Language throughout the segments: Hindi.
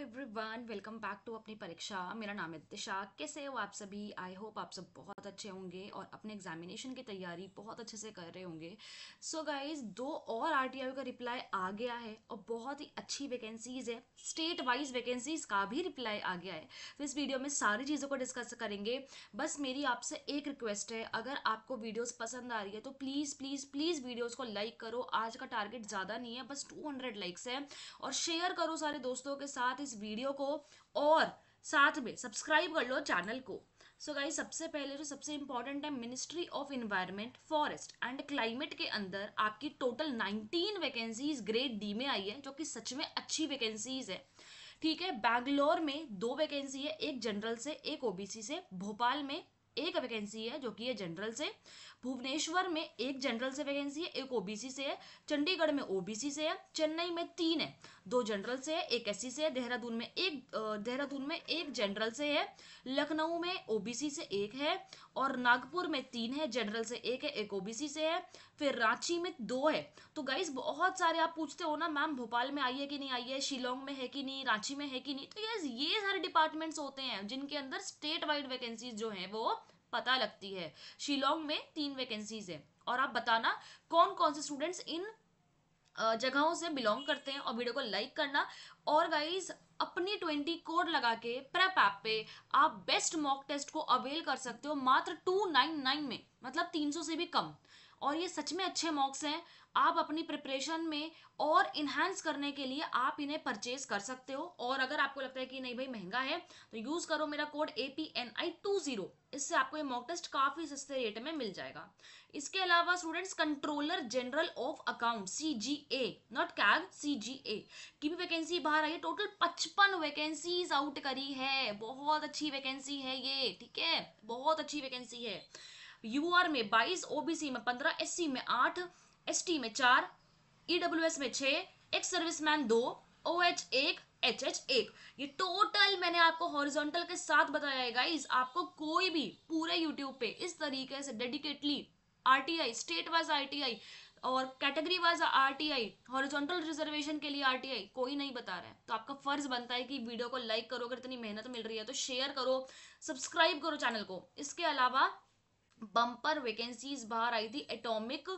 एवरीवन वेलकम बैक टू अपनी परीक्षा मेरा नाम है दिशा कैसे हो आप सभी आई होप आप सब बहुत अच्छे होंगे और अपने एग्जामिनेशन की तैयारी बहुत अच्छे से कर रहे होंगे सो so गाइज दो और आर का रिप्लाई आ गया है और बहुत ही अच्छी वैकेंसीज है स्टेट वाइज वैकेंसीज का भी रिप्लाई आ गया है तो इस वीडियो में सारी चीज़ों को डिस्कस करेंगे बस मेरी आपसे एक रिक्वेस्ट है अगर आपको वीडियोज़ पसंद आ रही है तो प्लीज़ प्लीज़ प्लीज़ वीडियोज़ को लाइक करो आज का टारगेट ज़्यादा नहीं है बस टू लाइक्स है और शेयर करो सारे दोस्तों के साथ इस इस वीडियो को और साथ में सब्सक्राइब कर लो चैनल को सो so गाइस सबसे पहले जो तो सबसे इंपॉर्टेंट है ministry of environment forest and climate के अंदर आपकी टोटल 19 वैकेंसीज ग्रेड डी में आई है जो कि सच में अच्छी वैकेंसीज है ठीक है बैंगलोर में दो वैकेंसी है एक जनरल से एक ओबीसी से भोपाल में एक वैकेंसी है जो कि है जनरल से भुवनेश्वर में एक जनरल से वैकेंसी है एक ओबीसी से है चंडीगढ़ में ओबीसी से है चेन्नई में तीन है दो जनरल से है एक एससी से है देहरादून में एक देहरादून में एक जनरल से है लखनऊ में ओबीसी से एक है और नागपुर में तीन है जनरल से एक है एक ओबीसी से है फिर रांची में दो है तो गाइज बहुत सारे आप पूछते हो ना मैम भोपाल में आई है कि नहीं आई है शिलोंग में है कि नहीं रांची में है कि नहीं तो यस ये सारे डिपार्टमेंट्स होते हैं जिनके अंदर स्टेट वाइड वैकेंसीज जो हैं वो पता लगती है शिलोंग में तीन वैकेंसीज है और आप बताना कौन कौन से स्टूडेंट्स इन जगहों से बिलोंग करते हैं और वीडियो को लाइक करना और गाइज अपनी ट्वेंटी कोड लगा के प्रेप ऐप पे आप बेस्ट मॉक टेस्ट को अवेल कर सकते हो मात्र टू नाइन नाइन में मतलब तीन सौ से भी कम और ये सच में अच्छे मॉक्स हैं आप अपनी प्रिपरेशन में और इन्हांस करने के लिए आप इन्हें परचेज कर सकते हो और अगर आपको लगता है कि नहीं भाई महंगा है तो यूज़ करो मेरा code A P N I two zero इससे आपको ये मॉक टेस्ट काफ़ी सस्ते रेट में मिल जाएगा इसके अलावा students controller general of account C G A not CAG C G A की भी वैकेंसी बाहर आई है टोटल पचपन वैकेंसीज आउट करी है बहुत अच्छी वैकेंसी है ये ठीक है बहुत अच्छी वैकेंसी है यूआर में बाईस ओबीसी में पंद्रह एससी में आठ एसटी में चार ईडब्ल्यूएस e में छह एक्स सर्विसमैन दो ओएच एक एच एच एक ये टोटल मैंने आपको हॉरिजॉन्टल के साथ बताया है गाइज आपको कोई भी पूरे यूट्यूब पे इस तरीके से dedicatedly RTI state wise RTI और category wise RTI horizontal reservation के लिए आरटीआई कोई नहीं बता रहा है तो आपका फर्ज बनता है कि वीडियो को लाइक करो अगर इतनी मेहनत मिल रही है तो शेयर करो सब्सक्राइब करो चैनल को इसके अलावा बम्पर वैकेंसीज बाहर आई थी एटॉमिक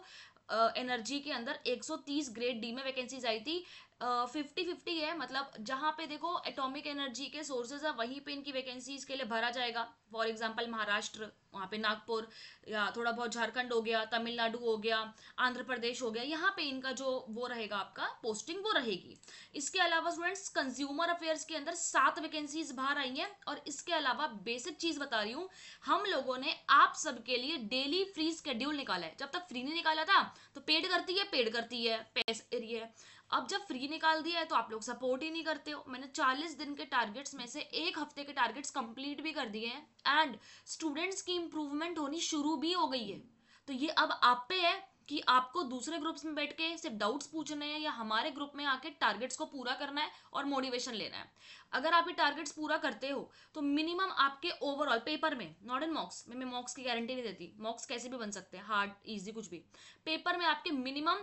एनर्जी uh, के अंदर 130 ग्रेड डी में वैकेंसीज आई थी फिफ्टी फिफ्टी है मतलब जहाँ पे देखो एटॉमिक एनर्जी के सोर्सेज है वहीं पे इनकी वैकेंसीज के लिए भरा जाएगा फॉर एग्जांपल महाराष्ट्र वहाँ पे नागपुर या थोड़ा बहुत झारखंड हो गया तमिलनाडु हो गया आंध्र प्रदेश हो गया यहाँ पे इनका जो वो रहेगा आपका पोस्टिंग वो रहेगी इसके अलावा स्टूडेंट्स कंज्यूमर अफेयर्स के अंदर सात वैकेंसीज बाहर आई हैं और इसके अलावा बेसिक चीज़ बता रही हूँ हम लोगों ने आप सबके लिए डेली फ्री स्केड्यूल निकाला है जब तक फ्री नहीं निकाला था तो पेड करती है पेड करती है पैसे है अब जब फ्री निकाल दिया है तो आप लोग सपोर्ट ही नहीं करते हो मैंने चालीस दिन के टारगेट्स में से एक हफ्ते के टारगेट्स कंप्लीट भी कर दिए हैं एंड स्टूडेंट्स की इम्प्रूवमेंट होनी शुरू भी हो गई है तो ये अब आप पे है कि आपको दूसरे ग्रुप्स में बैठ के सिर्फ डाउट्स पूछने हैं या हमारे ग्रुप में आके टारगेट्स को पूरा करना है और मोटिवेशन लेना है अगर आप ये टारगेट्स पूरा करते हो तो मिनिमम आपके ओवरऑल पेपर में नॉट इन मॉक्स मैं मॉक्स की गारंटी नहीं देती मॉक्स कैसे भी बन सकते हैं हार्ड ईजी कुछ भी पेपर में आपके मिनिमम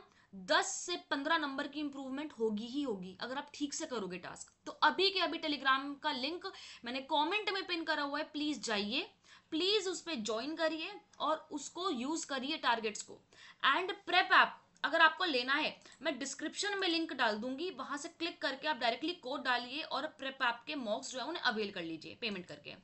दस से पंद्रह नंबर की इंप्रूवमेंट होगी ही होगी अगर आप ठीक से करोगे टास्क तो अभी के अभी टेलीग्राम का लिंक मैंने कमेंट में पिन करा हुआ है प्लीज जाइए प्लीज उस पर ज्वाइन करिए और उसको यूज करिए टारगेट्स को एंड प्रेप ऐप अगर आपको लेना है मैं डिस्क्रिप्शन में लिंक डाल दूंगी वहां से क्लिक करके आप डायरेक्टली कोड डालिए और प्रेप ऐप के मॉक्स जो है उन्हें अवेल कर लीजिए पेमेंट करके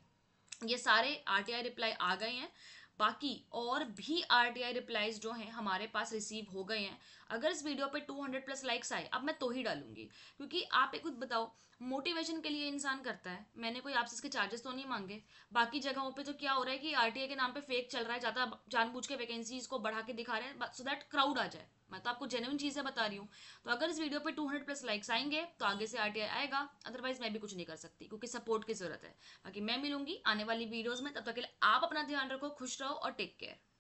ये सारे आर रिप्लाई आ गए हैं बाकी और भी आर टी आई रिप्लाईज जो हैं हमारे पास रिसीव हो गए हैं अगर इस वीडियो पे 200 प्लस लाइक्स आए अब मैं तो ही डालूंगी क्योंकि आप एक खुद बताओ मोटिवेशन के लिए इंसान करता है मैंने कोई आपसे इसके चार्जेस तो नहीं मांगे बाकी जगहों पे तो क्या हो रहा है कि आर के नाम पे फेक चल रहा है ज़्यादा जानबूझ के वैकेंसीज को बढ़ा के दिखा रहे हैं सो दैट क्राउड आ जाए मैं तो आपको जेन्यून चीज़ें बता रही हूँ तो अगर इस वीडियो पे 200 प्लस लाइक्स आएंगे तो आगे से आरटीआई आएगा अदरवाइज मैं भी कुछ नहीं कर सकती क्योंकि सपोर्ट की ज़रूरत है बाकी मैं मिलूंगी आने वाली वीडियोज़ में तब तक के लिए आप अपना ध्यान रखो खुश रहो और टेक केयर